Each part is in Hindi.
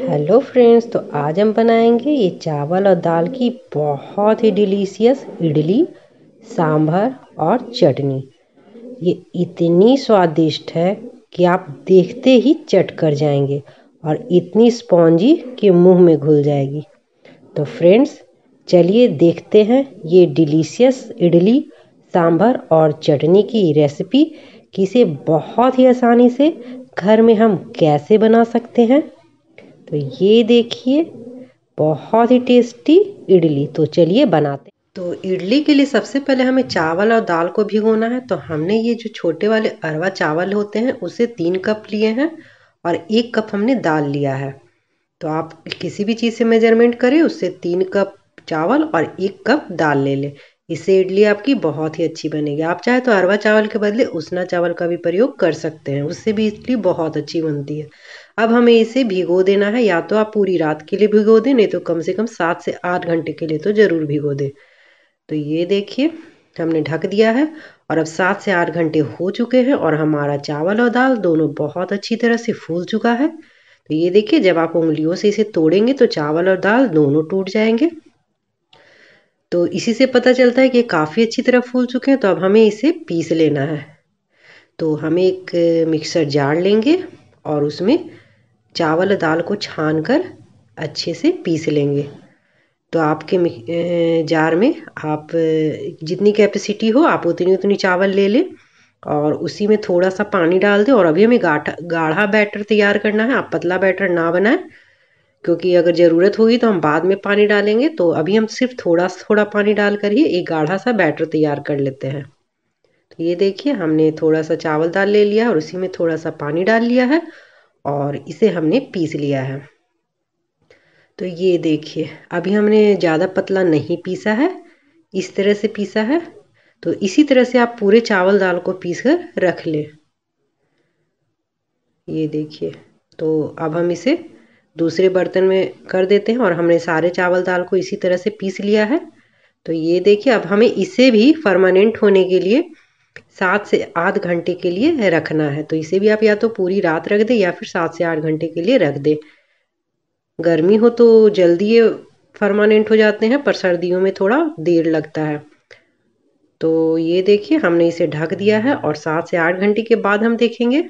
हेलो फ्रेंड्स तो आज हम बनाएंगे ये चावल और दाल की बहुत ही डिलीशियस इडली सांभर और चटनी ये इतनी स्वादिष्ट है कि आप देखते ही चट कर जाएंगे और इतनी स्पॉन्जी कि मुंह में घुल जाएगी तो फ्रेंड्स चलिए देखते हैं ये डिलीशियस इडली सांभर और चटनी की रेसिपी किसे बहुत ही आसानी से घर में हम कैसे बना सकते हैं तो ये देखिए बहुत ही टेस्टी इडली तो चलिए बनाते तो इडली के लिए सबसे पहले हमें चावल और दाल को भिगोना है तो हमने ये जो छोटे वाले अरवा चावल होते हैं उसे तीन कप लिए हैं और एक कप हमने दाल लिया है तो आप किसी भी चीज़ से मेजरमेंट करें उससे तीन कप चावल और एक कप दाल ले लें इससे इडली आपकी बहुत ही अच्छी बनेगी आप चाहे तो अरवा चावल के बदले उसना चावल का भी प्रयोग कर सकते हैं उससे भी इडली बहुत अच्छी बनती है अब हमें इसे भिगो देना है या तो आप पूरी रात के लिए भिगो दें नहीं तो कम से कम सात से आठ घंटे के लिए तो ज़रूर भिगो दें तो ये देखिए हमने ढक दिया है और अब सात से आठ घंटे हो चुके हैं और हमारा चावल और दाल दोनों बहुत अच्छी तरह से फूल चुका है तो ये देखिए जब आप उंगलियों से इसे तोड़ेंगे तो चावल और दाल दोनों टूट जाएंगे तो इसी से पता चलता है कि काफ़ी अच्छी तरह फूल चुके हैं तो अब हमें इसे पीस लेना है तो हम एक मिक्सर जार लेंगे और उसमें चावल दाल को छान कर अच्छे से पीस लेंगे तो आपके जार में आप जितनी कैपेसिटी हो आप उतनी उतनी चावल ले लें और उसी में थोड़ा सा पानी डाल दें और अभी हमें गाढ़ा गाढ़ा बैटर तैयार करना है आप पतला बैटर ना बनाएं क्योंकि अगर ज़रूरत होगी तो हम बाद में पानी डालेंगे तो अभी हम सिर्फ थोड़ा थोड़ा पानी डाल कर ही एक गाढ़ा सा बैटर तैयार कर लेते हैं तो ये देखिए हमने थोड़ा सा चावल दाल ले लिया और उसी में थोड़ा सा पानी डाल लिया है और इसे हमने पीस लिया है तो ये देखिए अभी हमने ज़्यादा पतला नहीं पीसा है इस तरह से पीसा है तो इसी तरह से आप पूरे चावल दाल को पीस कर रख लें ये देखिए तो अब हम इसे दूसरे बर्तन में कर देते हैं और हमने सारे चावल दाल को इसी तरह से पीस लिया है तो ये देखिए अब हमें इसे भी परमानेंट होने के लिए सात से आध घंटे के लिए रखना है तो इसे भी आप या तो पूरी रात रख दें या फिर सात से आठ घंटे के लिए रख दें गर्मी हो तो जल्दी ये परमानेंट हो जाते हैं पर सर्दियों में थोड़ा देर लगता है तो ये देखिए हमने इसे ढक दिया है और सात से आठ घंटे के बाद हम देखेंगे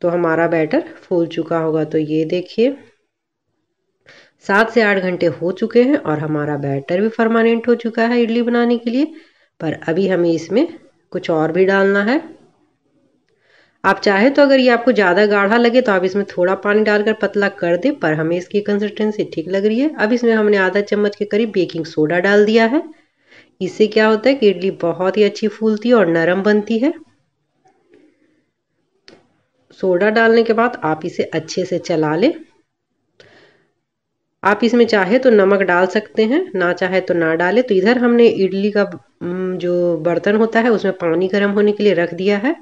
तो हमारा बैटर फूल चुका होगा तो ये देखिए सात से आठ घंटे हो चुके हैं और हमारा बैटर भी परमानेंट हो चुका है इडली बनाने के लिए पर अभी हमें इसमें कुछ और भी डालना है आप चाहे तो अगर ये आपको ज़्यादा गाढ़ा लगे तो आप इसमें थोड़ा पानी डालकर पतला कर दे पर हमें इसकी कंसिस्टेंसी ठीक लग रही है अब इसमें हमने आधा चम्मच के करीब बेकिंग सोडा डाल दिया है इससे क्या होता है कि इडली बहुत ही अच्छी फूलती है और नरम बनती है सोडा डालने के बाद आप इसे अच्छे से चला लें आप इसमें चाहे तो नमक डाल सकते हैं ना चाहे तो ना डालें तो इधर हमने इडली का जो बर्तन होता है उसमें पानी गर्म होने के लिए रख दिया है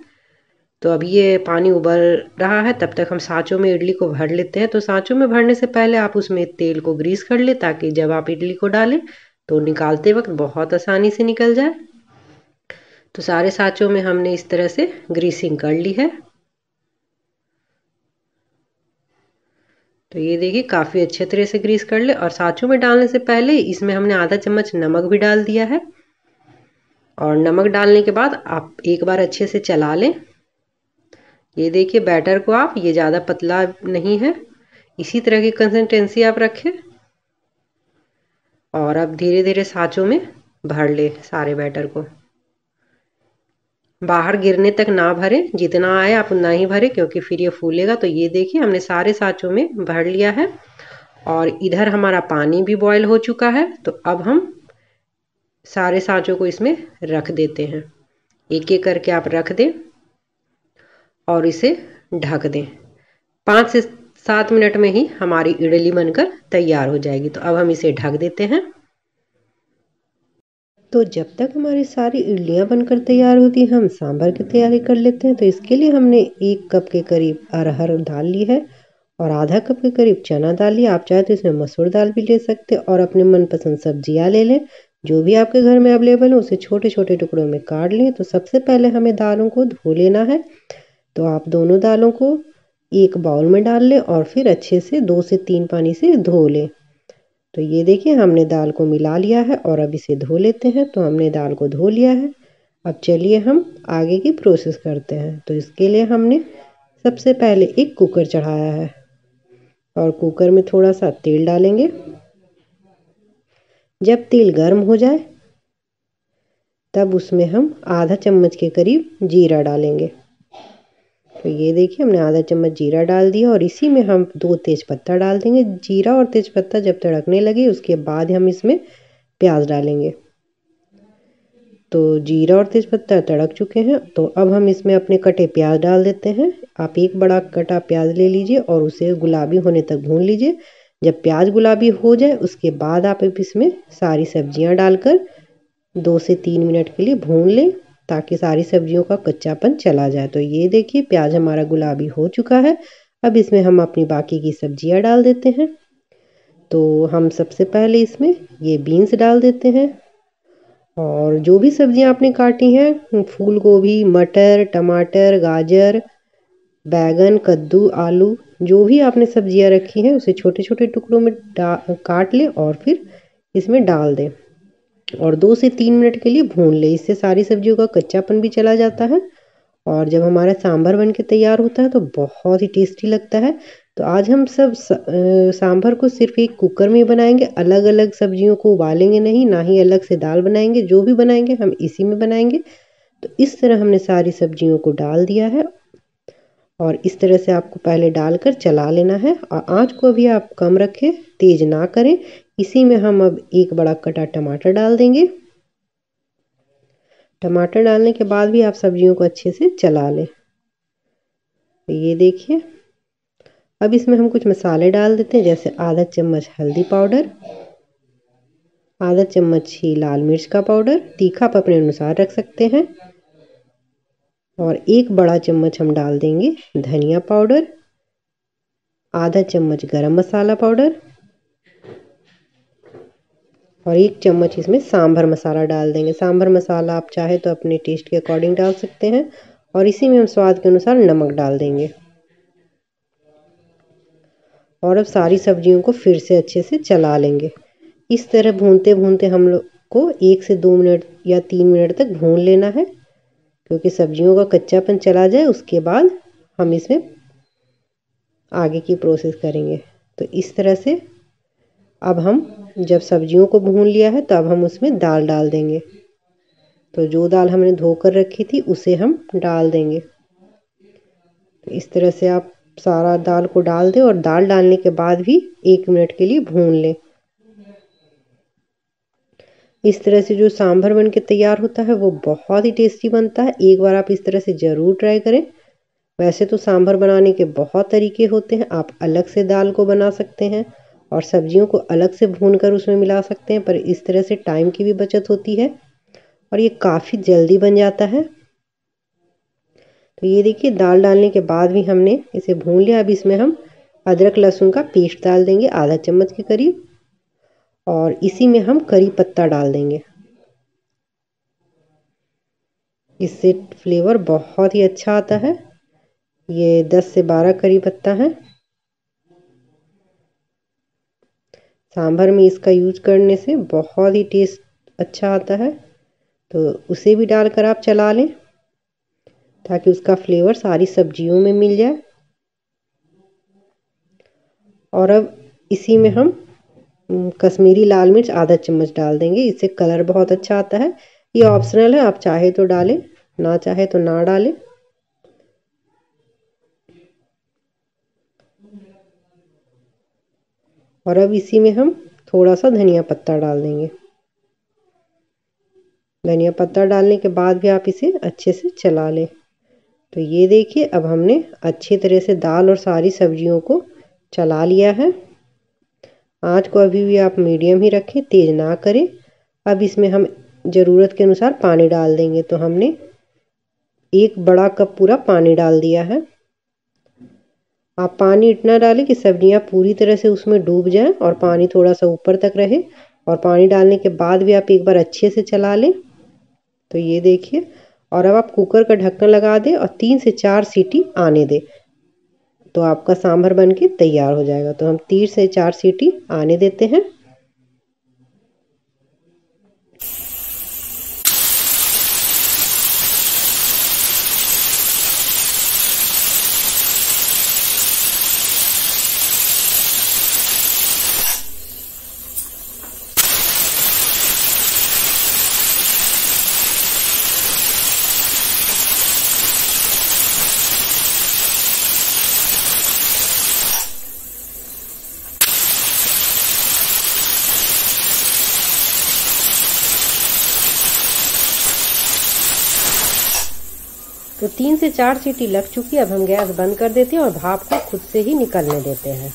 तो अब ये पानी उबल रहा है तब तक हम साँचों में इडली को भर लेते हैं तो साँचों में भरने से पहले आप उसमें तेल को ग्रीस कर लें ताकि जब आप इडली को डालें तो निकालते वक्त बहुत आसानी से निकल जाए तो सारे साँचों में हमने इस तरह से ग्रीसिंग कर ली है तो ये देखिए काफ़ी अच्छे तरह से ग्रीस कर ले और साँचों में डालने से पहले इसमें हमने आधा चम्मच नमक भी डाल दिया है और नमक डालने के बाद आप एक बार अच्छे से चला लें ये देखिए बैटर को आप ये ज़्यादा पतला नहीं है इसी तरह की कंसिस्टेंसी आप रखें और आप धीरे धीरे साँचों में भर ले सारे बैटर को बाहर गिरने तक ना भरें जितना आए आप उतना ही भरें क्योंकि फिर ये फूलेगा तो ये देखिए हमने सारे साँचों में भर लिया है और इधर हमारा पानी भी बॉयल हो चुका है तो अब हम सारे साँचों को इसमें रख देते हैं एक एक करके आप रख दें और इसे ढक दें पाँच से सात मिनट में ही हमारी इडली बनकर तैयार हो जाएगी तो अब हम इसे ढक देते हैं तो जब तक हमारी सारी इडलियाँ बनकर तैयार होती हम सांभर की तैयारी कर लेते हैं तो इसके लिए हमने एक कप के करीब अरहर दाल ली है और आधा कप के करीब चना दाल लिया आप चाहे तो इसमें मसूर दाल भी ले सकते और अपने मनपसंद सब्जियाँ ले लें जो भी आपके घर में अवेलेबल हो उसे छोटे छोटे टुकड़ों में काट लें तो सबसे पहले हमें दालों को धो लेना है तो आप दोनों दालों को एक बाउल में डाल लें और फिर अच्छे से दो से तीन पानी से धो लें तो ये देखिए हमने दाल को मिला लिया है और अब इसे धो लेते हैं तो हमने दाल को धो लिया है अब चलिए हम आगे की प्रोसेस करते हैं तो इसके लिए हमने सबसे पहले एक कुकर चढ़ाया है और कुकर में थोड़ा सा तेल डालेंगे जब तेल गर्म हो जाए तब उसमें हम आधा चम्मच के करीब जीरा डालेंगे तो ये देखिए हमने आधा चम्मच जीरा डाल दिया और इसी में हम दो तेज़पत्ता डाल देंगे जीरा और तेज़पत्ता जब तड़कने लगे उसके बाद हम इसमें प्याज डालेंगे तो जीरा और तेज़पत्ता तड़क चुके हैं तो अब हम इसमें अपने कटे प्याज डाल देते हैं आप एक बड़ा कटा प्याज ले लीजिए और उसे गुलाबी होने तक भून लीजिए जब प्याज गुलाबी हो जाए उसके बाद आप इसमें सारी सब्जियां डालकर दो से तीन मिनट के लिए भून लें ताकि सारी सब्जियों का कच्चापन चला जाए तो ये देखिए प्याज हमारा गुलाबी हो चुका है अब इसमें हम अपनी बाकी की सब्जियाँ डाल देते हैं तो हम सबसे पहले इसमें ये बीन्स डाल देते हैं और जो भी सब्जियां आपने काटी हैं फूल गोभी मटर टमाटर गाजर बैगन कद्दू आलू जो भी आपने सब्जियां रखी हैं उसे छोटे छोटे टुकड़ों में काट लें और फिर इसमें डाल दें और दो से तीन मिनट के लिए भून लें इससे सारी सब्जियों का कच्चापन भी चला जाता है और जब हमारा सांभर बन के तैयार होता है तो बहुत ही टेस्टी लगता है तो आज हम सब सांभर को सिर्फ एक कुकर में बनाएंगे अलग अलग सब्जियों को उबालेंगे नहीं ना ही अलग से दाल बनाएंगे जो भी बनाएंगे हम इसी में बनाएंगे तो इस तरह हमने सारी सब्जियों को डाल दिया है और इस तरह से आपको पहले डालकर चला लेना है और आँच को अभी आप कम रखें तेज ना करें इसी में हम अब एक बड़ा कटा टमाटर डाल देंगे टमाटर डालने के बाद भी आप सब्जियों को अच्छे से चला लें तो ये देखिए अब इसमें हम कुछ मसाले डाल देते हैं जैसे आधा चम्मच हल्दी पाउडर आधा चम्मच ही लाल मिर्च का पाउडर तीखा आप अपने अनुसार रख सकते हैं और एक बड़ा चम्मच हम डाल देंगे धनिया पाउडर आधा चम्मच गरम मसाला पाउडर और एक चम्मच इसमें सांभर मसाला डाल देंगे सांभर मसाला आप चाहे तो अपने टेस्ट के अकॉर्डिंग डाल सकते हैं और इसी में हम स्वाद के अनुसार नमक डाल देंगे और अब सारी सब्जियों को फिर से अच्छे से चला लेंगे इस तरह भूनते भूनते हम लोग को एक से दो मिनट या तीन मिनट तक भून लेना है क्योंकि सब्जियों का कच्चापन चला जाए उसके बाद हम इसमें आगे की प्रोसेस करेंगे तो इस तरह से अब हम जब सब्जियों को भून लिया है तब हम उसमें दाल डाल देंगे तो जो दाल हमने धोकर रखी थी उसे हम डाल देंगे तो इस तरह से आप सारा दाल को डाल दें और दाल डालने के बाद भी एक मिनट के लिए भून लें इस तरह से जो सांभर बन के तैयार होता है वो बहुत ही टेस्टी बनता है एक बार आप इस तरह से ज़रूर ट्राई करें वैसे तो सांभर बनाने के बहुत तरीके होते हैं आप अलग से दाल को बना सकते हैं और सब्जियों को अलग से भून कर उसमें मिला सकते हैं पर इस तरह से टाइम की भी बचत होती है और ये काफ़ी जल्दी बन जाता है तो ये देखिए दाल डालने के बाद भी हमने इसे भून लिया अब इसमें हम अदरक लहसुन का पेस्ट डाल देंगे आधा चम्मच के करीब और इसी में हम करी पत्ता डाल देंगे इससे फ्लेवर बहुत ही अच्छा आता है ये 10 से 12 करी पत्ता है सांभर में इसका यूज करने से बहुत ही टेस्ट अच्छा आता है तो उसे भी डालकर आप चला लें ताकि उसका फ्लेवर सारी सब्जियों में मिल जाए और अब इसी में हम कश्मीरी लाल मिर्च आधा चम्मच डाल देंगे इससे कलर बहुत अच्छा आता है ये ऑप्शनल है आप चाहे तो डालें ना चाहे तो ना डालें और अब इसी में हम थोड़ा सा धनिया पत्ता डाल देंगे धनिया पत्ता डालने के बाद भी आप इसे अच्छे से चला लें तो ये देखिए अब हमने अच्छी तरह से दाल और सारी सब्जियों को चला लिया है आँच को अभी भी आप मीडियम ही रखें तेज़ ना करें अब इसमें हम ज़रूरत के अनुसार पानी डाल देंगे तो हमने एक बड़ा कप पूरा पानी डाल दिया है आप पानी इतना डालें कि सब्जियां पूरी तरह से उसमें डूब जाएं और पानी थोड़ा सा ऊपर तक रहे और पानी डालने के बाद भी आप एक बार अच्छे से चला लें तो ये देखिए और अब आप कुकर का ढक्कन लगा दें और तीन से चार सीटी आने दें तो आपका सांभर बन के तैयार हो जाएगा तो हम तीन से चार सीटी आने देते हैं तो तीन से चार सीटी लग चुकी अब हम गैस बंद कर देते हैं और भाप को खुद से ही निकलने देते हैं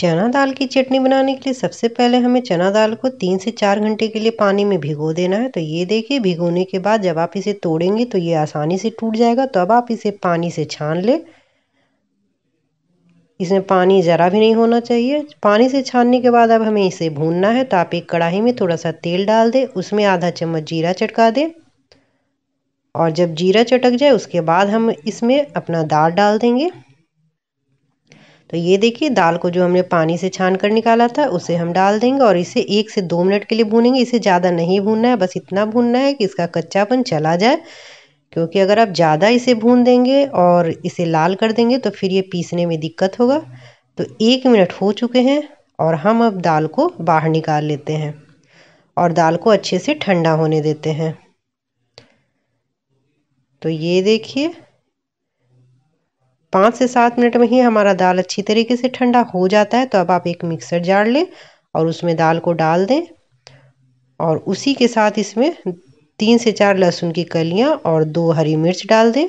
चना दाल की चटनी बनाने के लिए सबसे पहले हमें चना दाल को तीन से चार घंटे के लिए पानी में भिगो देना है तो ये देखिए भिगोने के बाद जब आप इसे तोड़ेंगे तो ये आसानी से टूट जाएगा तो अब आप इसे पानी से छान ले इसमें पानी ज़रा भी नहीं होना चाहिए पानी से छानने के बाद अब हमें इसे भूनना है तो आप एक कढ़ाई में थोड़ा सा तेल डाल दें उसमें आधा चम्मच जीरा चटका दें और जब जीरा चटक जाए उसके बाद हम इसमें अपना दाल डाल देंगे तो ये देखिए दाल को जो हमने पानी से छान कर निकाला था उसे हम डाल देंगे और इसे एक से दो मिनट के लिए भूनेंगे इसे ज़्यादा नहीं भूनना है बस इतना भूनना है कि इसका कच्चापन चला जाए क्योंकि अगर आप ज़्यादा इसे भून देंगे और इसे लाल कर देंगे तो फिर ये पीसने में दिक्कत होगा तो एक मिनट हो चुके हैं और हम अब दाल को बाहर निकाल लेते हैं और दाल को अच्छे से ठंडा होने देते हैं तो ये देखिए पाँच से सात मिनट में ही हमारा दाल अच्छी तरीके से ठंडा हो जाता है तो अब आप एक मिक्सर जार लें और उसमें दाल को डाल दें और उसी के साथ इसमें तीन से चार लहसुन की कलियां और दो हरी मिर्च डाल दें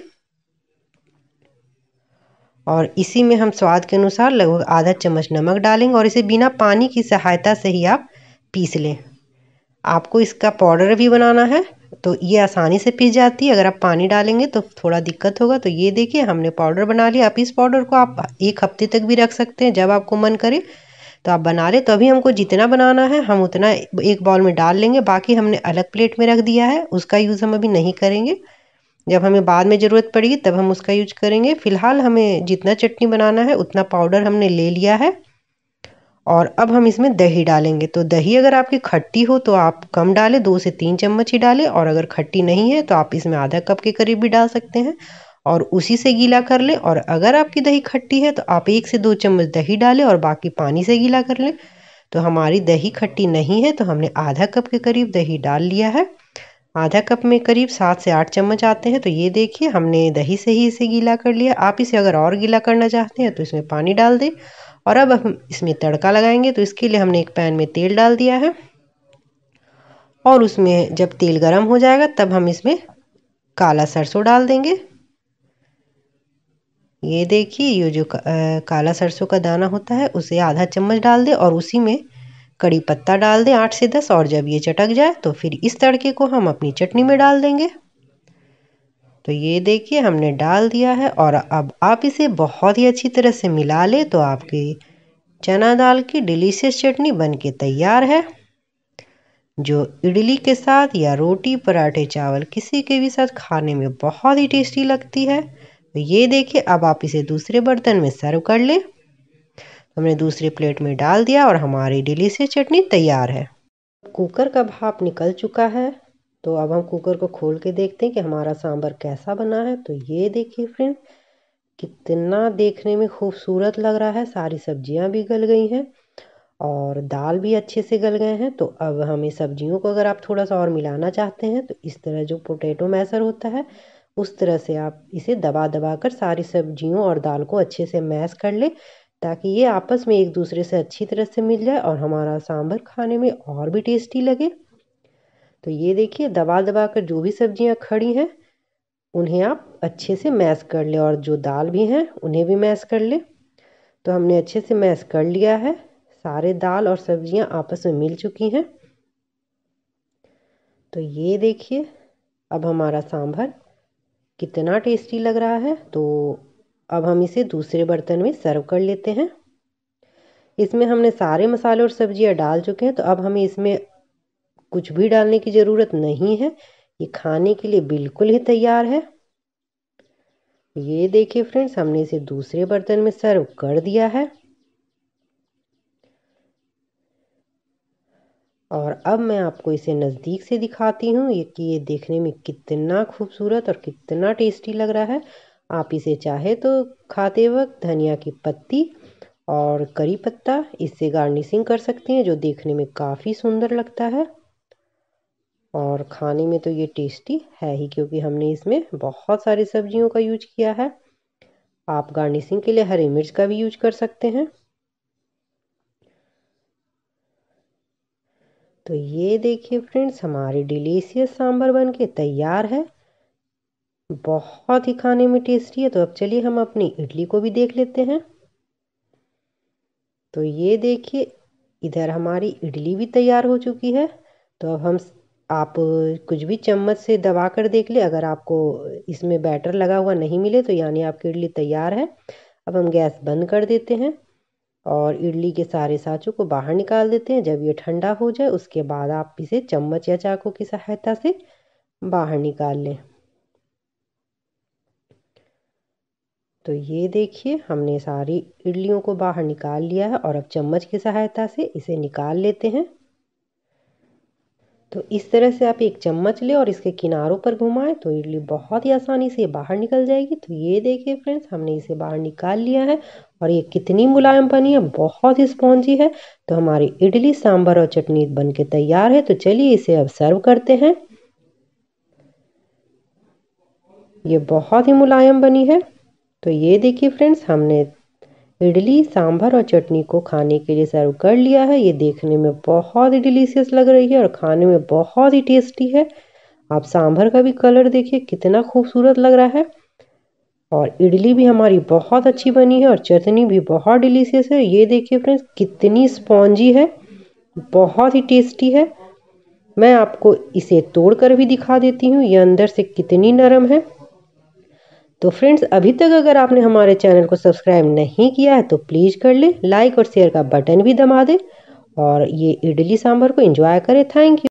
और इसी में हम स्वाद के अनुसार लगभग आधा चम्मच नमक डालेंगे और इसे बिना पानी की सहायता से ही आप पीस लें आपको इसका पाउडर भी बनाना है तो ये आसानी से पिस जाती है अगर आप पानी डालेंगे तो थोड़ा दिक्कत होगा तो ये देखिए हमने पाउडर बना लिया आप इस पाउडर को आप एक हफ्ते तक भी रख सकते हैं जब आपको मन करे तो आप बना लें तो अभी हमको जितना बनाना है हम उतना एक बाउल में डाल लेंगे बाकी हमने अलग प्लेट में रख दिया है उसका यूज़ हम अभी नहीं करेंगे जब हमें बाद में ज़रूरत पड़ेगी तब हम उसका यूज करेंगे फ़िलहाल हमें जितना चटनी बनाना है उतना पाउडर हमने ले लिया है और अब हम इसमें दही डालेंगे तो दही अगर आपकी खट्टी हो तो आप कम डालें दो से तीन चम्मच ही डालें और अगर खट्टी नहीं है तो आप इसमें आधा कप के करीब भी डाल सकते हैं और उसी से गीला कर लें और अगर आपकी दही खट्टी है तो आप एक से दो चम्मच दही डालें और बाकी पानी से गीला कर लें तो हमारी दही खट्टी नहीं है तो हमने आधा कप के करीब दही डाल लिया है आधा कप में करीब सात से आठ चम्मच आते हैं तो ये देखिए हमने दही से ही इसे गीला कर लिया आप इसे अगर और गीला करना चाहते हैं तो इसमें पानी डाल दें और अब हम इसमें तड़का लगाएंगे तो इसके लिए हमने एक पैन में तेल डाल दिया है और उसमें जब तेल गर्म हो जाएगा तब हम इसमें काला सरसों डाल देंगे ये देखिए ये जो काला सरसों का दाना होता है उसे आधा चम्मच डाल दें और उसी में कड़ी पत्ता डाल दें आठ से दस और जब ये चटक जाए तो फिर इस तड़के को हम अपनी चटनी में डाल देंगे तो ये देखिए हमने डाल दिया है और अब आप इसे बहुत ही अच्छी तरह से मिला ले तो आपकी चना दाल की डिलीशियस चटनी बन के तैयार है जो इडली के साथ या रोटी पराठे चावल किसी के भी साथ खाने में बहुत ही टेस्टी लगती है तो ये देखिए अब आप इसे दूसरे बर्तन में सर्व कर ले हमने दूसरे प्लेट में डाल दिया और हमारी डिलीशियस चटनी तैयार है कुकर का भाप निकल चुका है तो अब हम कुकर को खोल के देखते हैं कि हमारा सांभर कैसा बना है तो ये देखिए फ्रेंड कितना देखने में खूबसूरत लग रहा है सारी सब्जियां भी गल गई हैं और दाल भी अच्छे से गल गए हैं तो अब हमें सब्जियों को अगर आप थोड़ा सा और मिलाना चाहते हैं तो इस तरह जो पोटैटो मैसर होता है उस तरह से आप इसे दबा दबा कर सारी सब्जियों और दाल को अच्छे से मैश कर ले ताकि ये आपस में एक दूसरे से अच्छी तरह से मिल जाए और हमारा सांभर खाने में और भी टेस्टी लगे तो ये देखिए दबा दबा कर जो भी सब्जियां खड़ी हैं उन्हें आप अच्छे से मैश कर लें और जो दाल भी हैं उन्हें भी मैश कर लें तो हमने अच्छे से मैश कर लिया है सारे दाल और सब्जियां आपस में मिल चुकी हैं तो ये देखिए अब हमारा सांभर कितना टेस्टी लग रहा है तो अब हम इसे दूसरे बर्तन में सर्व कर लेते हैं इसमें हमने सारे मसाले और सब्जियां डाल चुके हैं तो अब हमें इसमें कुछ भी डालने की ज़रूरत नहीं है ये खाने के लिए बिल्कुल ही तैयार है ये देखिए फ्रेंड्स हमने इसे दूसरे बर्तन में सर्व कर दिया है और अब मैं आपको इसे नज़दीक से दिखाती हूँ ये कि ये देखने में कितना खूबसूरत और कितना टेस्टी लग रहा है आप इसे चाहे तो खाते वक्त धनिया की पत्ती और करी पत्ता इससे गार्निशिंग कर सकते हैं जो देखने में काफ़ी सुंदर लगता है और खाने में तो ये टेस्टी है ही क्योंकि हमने इसमें बहुत सारी सब्जियों का यूज किया है आप गार्निशिंग के लिए हरी मिर्च का भी यूज कर सकते हैं तो ये देखिए फ्रेंड्स हमारी डिलीशियस सांभर बन के तैयार है बहुत ही खाने में टेस्टी है तो अब चलिए हम अपनी इडली को भी देख लेते हैं तो ये देखिए इधर हमारी इडली भी तैयार हो चुकी है तो अब हम आप कुछ भी चम्मच से दबा कर देख लें अगर आपको इसमें बैटर लगा हुआ नहीं मिले तो यानी आपकी इडली तैयार है अब हम गैस बंद कर देते हैं और इडली के सारे साँचों को बाहर निकाल देते हैं जब ये ठंडा हो जाए उसके बाद आप इसे चम्मच या चाकू की सहायता से बाहर निकाल लें तो ये देखिए हमने सारी इडलियों को बाहर निकाल लिया है और अब चम्मच की सहायता से इसे निकाल लेते हैं तो इस तरह से आप एक चम्मच लें और इसके किनारों पर घुमाएं तो इडली बहुत ही आसानी से बाहर निकल जाएगी तो ये देखिए फ्रेंड्स हमने इसे बाहर निकाल लिया है और ये कितनी मुलायम बनी है बहुत ही स्पॉन्जी है तो हमारी इडली सांभर और चटनी बन के तैयार है तो चलिए इसे अब सर्व करते हैं ये बहुत ही मुलायम बनी है तो ये देखिए फ्रेंड्स हमने इडली सांभर और चटनी को खाने के लिए सर्व कर लिया है ये देखने में बहुत ही डिलीशियस लग रही है और खाने में बहुत ही टेस्टी है आप सांभर का भी कलर देखिए कितना खूबसूरत लग रहा है और इडली भी हमारी बहुत अच्छी बनी है और चटनी भी बहुत डिलीशियस है ये देखिए फ्रेंड्स कितनी स्पॉन्जी है बहुत ही टेस्टी है मैं आपको इसे तोड़ कर भी दिखा देती हूँ ये अंदर से कितनी नरम है तो फ्रेंड्स अभी तक अगर आपने हमारे चैनल को सब्सक्राइब नहीं किया है तो प्लीज़ कर लें लाइक और शेयर का बटन भी दबा दें और ये इडली सांभर को इंजॉय करें थैंक यू